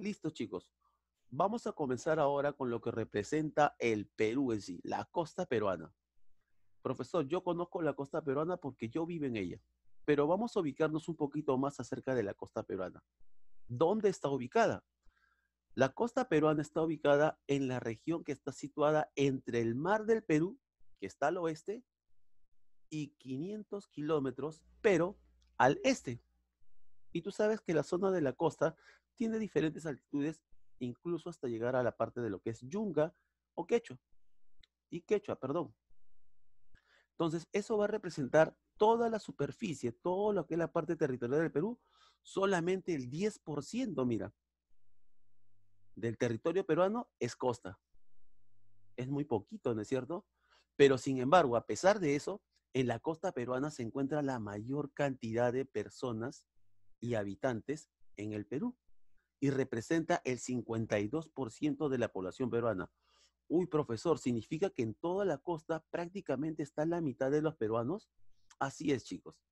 Listo, chicos. Vamos a comenzar ahora con lo que representa el Perú en sí, la costa peruana. Profesor, yo conozco la costa peruana porque yo vivo en ella, pero vamos a ubicarnos un poquito más acerca de la costa peruana. ¿Dónde está ubicada? La costa peruana está ubicada en la región que está situada entre el mar del Perú, que está al oeste, y 500 kilómetros, pero al este, y tú sabes que la zona de la costa tiene diferentes altitudes, incluso hasta llegar a la parte de lo que es Yunga o Quechua. Y Quechua, perdón. Entonces, eso va a representar toda la superficie, todo lo que es la parte territorial del Perú, solamente el 10%, mira, del territorio peruano es costa. Es muy poquito, ¿no es cierto? Pero sin embargo, a pesar de eso, en la costa peruana se encuentra la mayor cantidad de personas y habitantes en el Perú y representa el 52% de la población peruana. Uy, profesor, significa que en toda la costa prácticamente está la mitad de los peruanos. Así es, chicos.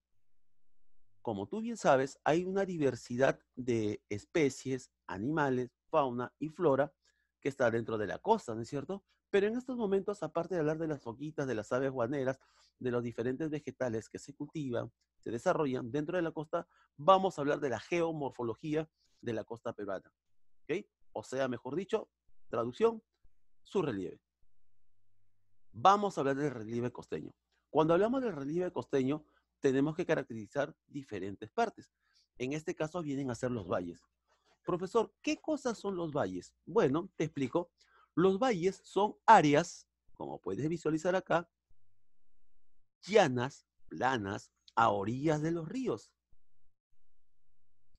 Como tú bien sabes, hay una diversidad de especies, animales, fauna y flora que está dentro de la costa, ¿no es cierto? Pero en estos momentos, aparte de hablar de las foquitas, de las aves guaneras, de los diferentes vegetales que se cultivan, se desarrollan dentro de la costa, vamos a hablar de la geomorfología de la costa peruana. ¿Ok? O sea, mejor dicho, traducción, su relieve. Vamos a hablar del relieve costeño. Cuando hablamos del relieve costeño, tenemos que caracterizar diferentes partes. En este caso vienen a ser los valles. Profesor, ¿qué cosas son los valles? Bueno, te explico. Los valles son áreas, como puedes visualizar acá, llanas, planas, a orillas de los ríos.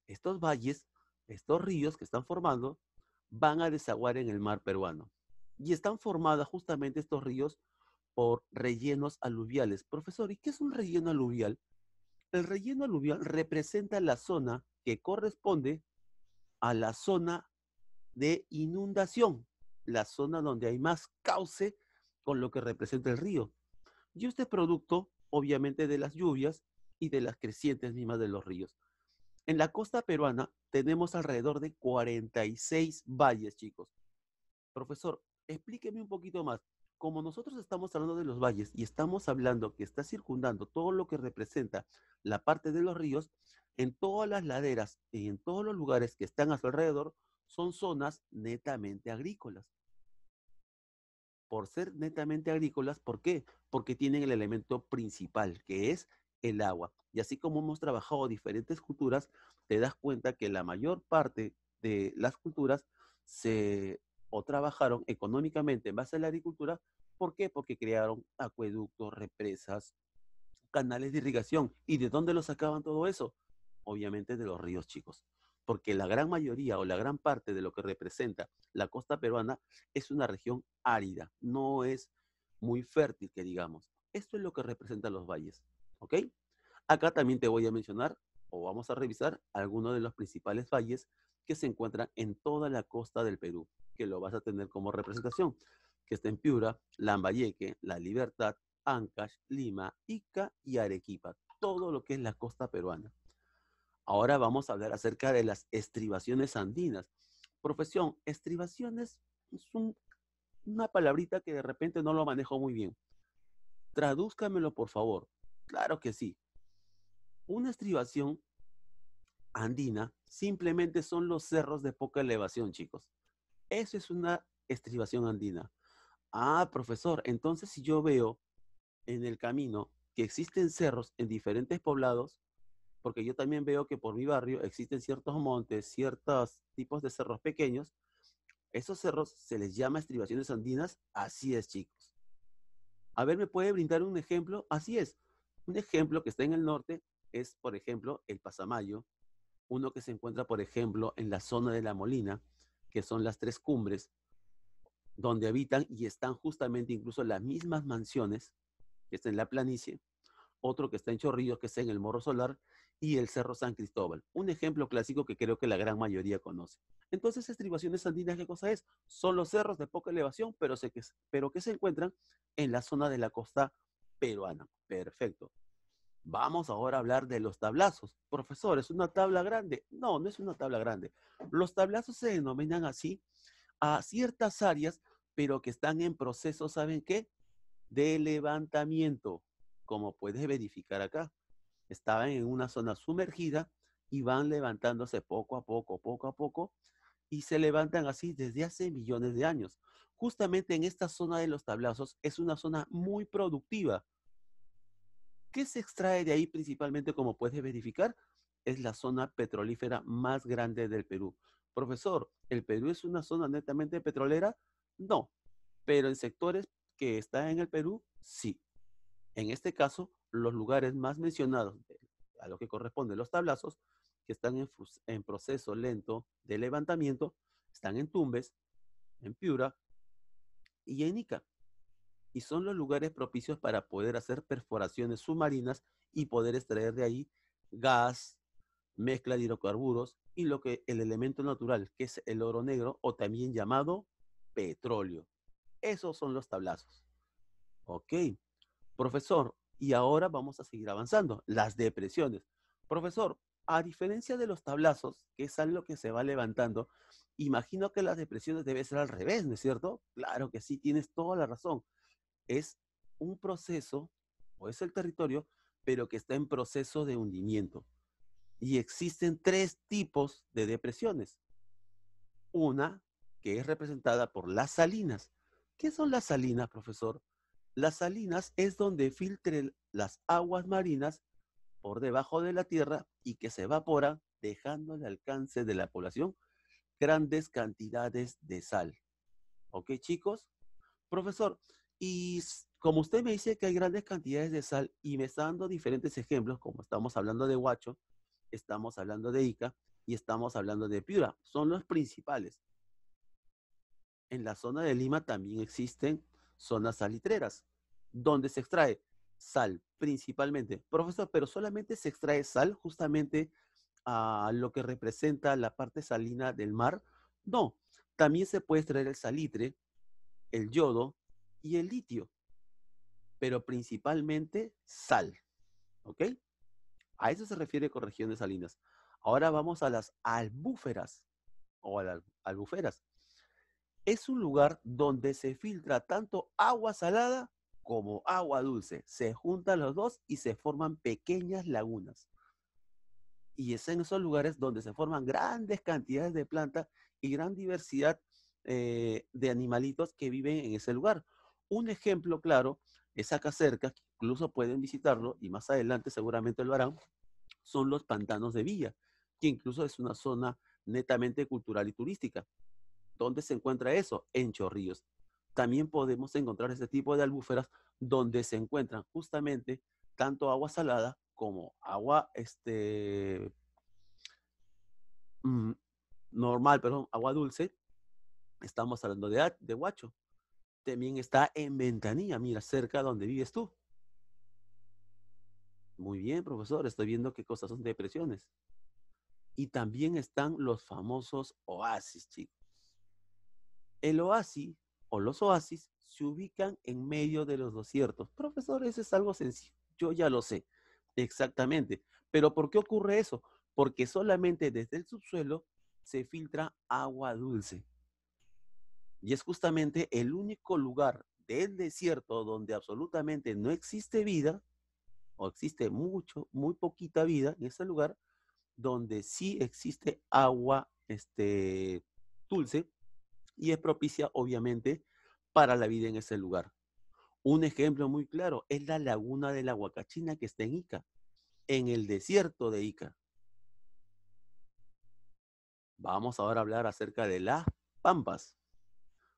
Estos valles, estos ríos que están formando, van a desaguar en el mar peruano. Y están formadas justamente estos ríos por rellenos aluviales. Profesor, ¿y qué es un relleno aluvial? El relleno aluvial representa la zona que corresponde a la zona de inundación, la zona donde hay más cauce con lo que representa el río. Y este producto, obviamente, de las lluvias y de las crecientes mismas de los ríos. En la costa peruana tenemos alrededor de 46 valles, chicos. Profesor, explíqueme un poquito más. Como nosotros estamos hablando de los valles y estamos hablando que está circundando todo lo que representa la parte de los ríos, en todas las laderas y en todos los lugares que están a su alrededor son zonas netamente agrícolas. Por ser netamente agrícolas, ¿por qué? Porque tienen el elemento principal, que es el agua. Y así como hemos trabajado diferentes culturas, te das cuenta que la mayor parte de las culturas se o trabajaron económicamente en base a la agricultura. ¿Por qué? Porque crearon acueductos, represas, canales de irrigación. ¿Y de dónde lo sacaban todo eso? obviamente de los ríos chicos, porque la gran mayoría o la gran parte de lo que representa la costa peruana es una región árida, no es muy fértil, que digamos. Esto es lo que representan los valles, ¿ok? Acá también te voy a mencionar o vamos a revisar algunos de los principales valles que se encuentran en toda la costa del Perú, que lo vas a tener como representación, que está en Piura, Lambayeque, La Libertad, Ancash, Lima, Ica y Arequipa, todo lo que es la costa peruana. Ahora vamos a hablar acerca de las estribaciones andinas. Profesión, estribaciones es una palabrita que de repente no lo manejo muy bien. Tradúzcamelo, por favor. Claro que sí. Una estribación andina simplemente son los cerros de poca elevación, chicos. Eso es una estribación andina. Ah, profesor, entonces si yo veo en el camino que existen cerros en diferentes poblados, porque yo también veo que por mi barrio existen ciertos montes, ciertos tipos de cerros pequeños. Esos cerros se les llama estribaciones andinas, así es, chicos. A ver, ¿me puede brindar un ejemplo? Así es. Un ejemplo que está en el norte es, por ejemplo, el Pasamayo, uno que se encuentra, por ejemplo, en la zona de la Molina, que son las tres cumbres, donde habitan y están justamente incluso las mismas mansiones que están en la planicie, otro que está en Chorrillos, que es en el Morro Solar, y el Cerro San Cristóbal. Un ejemplo clásico que creo que la gran mayoría conoce. Entonces, estribaciones andinas, ¿qué cosa es? Son los cerros de poca elevación, pero, pero que se encuentran en la zona de la costa peruana. Perfecto. Vamos ahora a hablar de los tablazos. Profesor, ¿es una tabla grande? No, no es una tabla grande. Los tablazos se denominan así a ciertas áreas, pero que están en proceso, ¿saben qué? De levantamiento como puedes verificar acá. Estaban en una zona sumergida y van levantándose poco a poco, poco a poco, y se levantan así desde hace millones de años. Justamente en esta zona de los tablazos es una zona muy productiva. ¿Qué se extrae de ahí principalmente, como puedes verificar? Es la zona petrolífera más grande del Perú. Profesor, ¿el Perú es una zona netamente petrolera? No, pero en sectores que está en el Perú, sí. En este caso, los lugares más mencionados eh, a lo que corresponden los tablazos, que están en, proceso lento de levantamiento, están en Tumbes, en Piura y en Ica. Y son los lugares propicios para poder hacer perforaciones submarinas y poder extraer de ahí gas, mezcla de hidrocarburos y lo que el elemento natural, que es el oro negro o también llamado petróleo. Esos son los tablazos. Ok. Profesor, y ahora vamos a seguir avanzando, las depresiones. Profesor, a diferencia de los tablazos, que es algo que se va levantando, imagino que las depresiones deben ser al revés, ¿no es cierto? Claro que sí, tienes toda la razón. Es un proceso, o es el territorio, pero que está en proceso de hundimiento. Y existen tres tipos de depresiones. Una que es representada por las salinas. ¿Qué son las salinas, profesor? Las salinas es donde filtran las aguas marinas por debajo de la tierra y que se evapora dejando al alcance de la población grandes cantidades de sal. ¿Ok, chicos? Profesor, y como usted me dice que hay grandes cantidades de sal y me está dando diferentes ejemplos, como estamos hablando de Huacho, estamos hablando de Ica y estamos hablando de Piura, son los principales. En la zona de Lima también existen las salitreras, donde se extrae sal principalmente. Profesor, pero solamente se extrae sal justamente a lo que representa la parte salina del mar. No, también se puede extraer el salitre, el yodo y el litio, pero principalmente sal. ¿Ok? A eso se refiere con regiones salinas. Ahora vamos a las albúferas o a las albuferas es un lugar donde se filtra tanto agua salada como agua dulce. Se juntan los dos y se forman pequeñas lagunas. Y es en esos lugares donde se forman grandes cantidades de plantas y gran diversidad eh, de animalitos que viven en ese lugar. Un ejemplo claro es acá cerca, que incluso pueden visitarlo y más adelante seguramente lo harán, son los pantanos de Villa, que incluso es una zona netamente cultural y turística. ¿Dónde se encuentra eso? En chorrillos. También podemos encontrar este tipo de albúferas donde se encuentran justamente tanto agua salada como agua este, mm, normal, perdón, agua dulce. Estamos hablando de, de Huacho. También está en Ventanilla, mira, cerca donde vives tú. Muy bien, profesor, estoy viendo qué cosas son depresiones. Y también están los famosos oasis, chicos. El oasis o los oasis se ubican en medio de los desiertos. Profesor, eso es algo sencillo. Yo ya lo sé. Exactamente. Pero ¿por qué ocurre eso? Porque solamente desde el subsuelo se filtra agua dulce. Y es justamente el único lugar del desierto donde absolutamente no existe vida, o existe mucho, muy poquita vida en ese lugar, donde sí existe agua este, dulce y es propicia, obviamente, para la vida en ese lugar. Un ejemplo muy claro es la laguna de la Huacachina que está en Ica, en el desierto de Ica. Vamos ahora a hablar acerca de las pampas.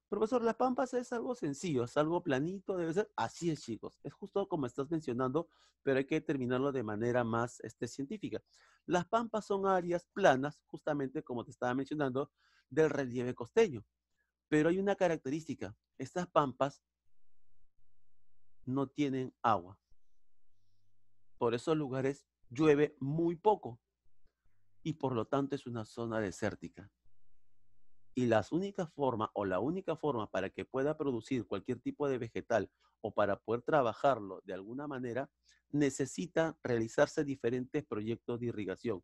Profesor, las pampas es algo sencillo, es algo planito, debe ser. Así es, chicos. Es justo como estás mencionando, pero hay que terminarlo de manera más este, científica. Las pampas son áreas planas, justamente como te estaba mencionando, del relieve costeño. Pero hay una característica, estas pampas no tienen agua. Por esos lugares llueve muy poco y por lo tanto es una zona desértica. Y la única forma o la única forma para que pueda producir cualquier tipo de vegetal o para poder trabajarlo de alguna manera, necesita realizarse diferentes proyectos de irrigación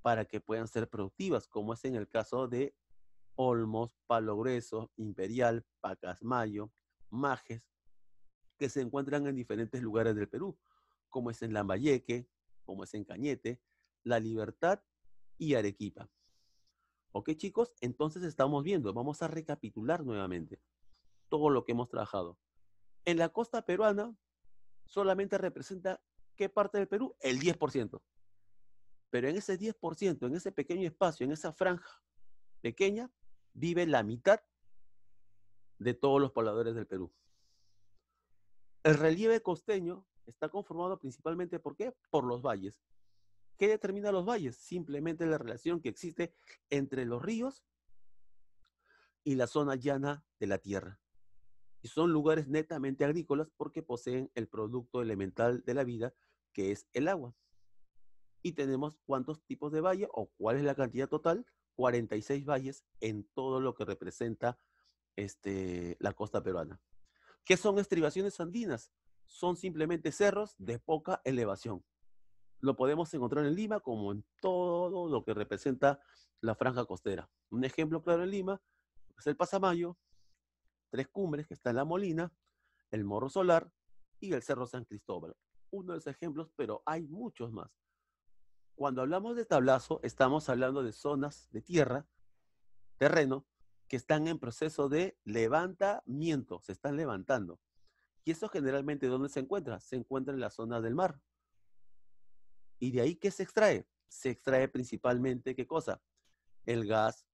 para que puedan ser productivas, como es en el caso de Olmos, Palo Imperial, Pacasmayo, Majes, que se encuentran en diferentes lugares del Perú, como es en Lambayeque, como es en Cañete, La Libertad y Arequipa. ¿Ok chicos? Entonces estamos viendo, vamos a recapitular nuevamente todo lo que hemos trabajado. En la costa peruana solamente representa qué parte del Perú? El 10%. Pero en ese 10%, en ese pequeño espacio, en esa franja pequeña, vive la mitad de todos los pobladores del Perú. El relieve costeño está conformado principalmente por qué? Por los valles. ¿Qué determina los valles? Simplemente la relación que existe entre los ríos y la zona llana de la tierra. Y son lugares netamente agrícolas porque poseen el producto elemental de la vida, que es el agua. Y tenemos cuántos tipos de valle o cuál es la cantidad total 46 valles en todo lo que representa este, la costa peruana. ¿Qué son estribaciones andinas? Son simplemente cerros de poca elevación. Lo podemos encontrar en Lima como en todo lo que representa la franja costera. Un ejemplo claro en Lima es el Pasamayo, Tres Cumbres, que está en La Molina, el Morro Solar y el Cerro San Cristóbal. Uno de los ejemplos, pero hay muchos más. Cuando hablamos de tablazo, estamos hablando de zonas de tierra, terreno, que están en proceso de levantamiento, se están levantando. Y eso generalmente, ¿dónde se encuentra? Se encuentra en las zonas del mar. ¿Y de ahí qué se extrae? Se extrae principalmente, ¿qué cosa? El gas,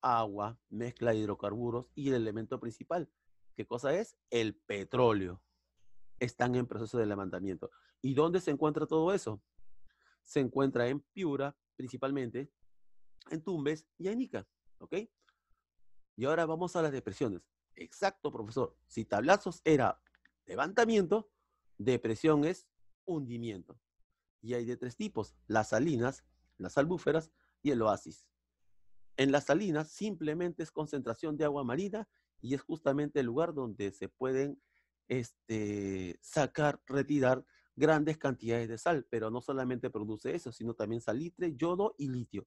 agua, mezcla de hidrocarburos y el elemento principal. ¿Qué cosa es? El petróleo. Están en proceso de levantamiento. ¿Y dónde se encuentra todo eso? se encuentra en Piura, principalmente, en Tumbes y en Ica, ¿ok? Y ahora vamos a las depresiones. Exacto, profesor. Si tablazos era levantamiento, depresión es hundimiento. Y hay de tres tipos, las salinas, las albúferas y el oasis. En las salinas simplemente es concentración de agua marina y es justamente el lugar donde se pueden este, sacar, retirar grandes cantidades de sal, pero no solamente produce eso, sino también salitre, yodo y litio.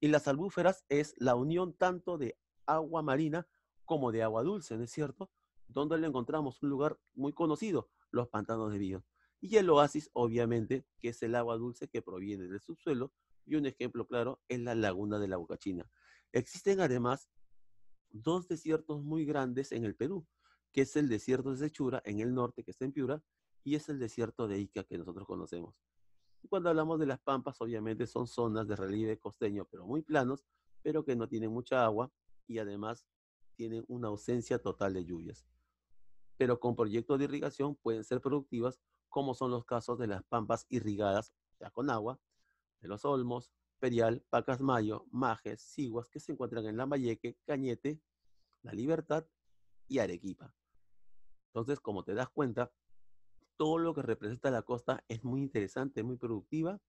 Y las albúferas es la unión tanto de agua marina como de agua dulce, ¿no es cierto? Donde le encontramos un lugar muy conocido, los pantanos de río Y el oasis, obviamente, que es el agua dulce que proviene del subsuelo, y un ejemplo claro es la laguna de la Bocachina. Existen además dos desiertos muy grandes en el Perú, que es el desierto de Sechura en el norte, que está en Piura, y es el desierto de Ica que nosotros conocemos. Y cuando hablamos de las pampas, obviamente son zonas de relieve costeño, pero muy planos, pero que no tienen mucha agua y además tienen una ausencia total de lluvias. Pero con proyectos de irrigación pueden ser productivas, como son los casos de las pampas irrigadas, ya con agua, de los olmos, Perial, Pacasmayo, Majes, Siguas, que se encuentran en Lambayeque, Cañete, La Libertad y Arequipa. Entonces, como te das cuenta, todo lo que representa la costa es muy interesante, muy productiva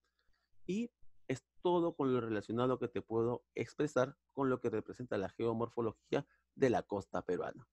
y es todo con lo relacionado que te puedo expresar con lo que representa la geomorfología de la costa peruana.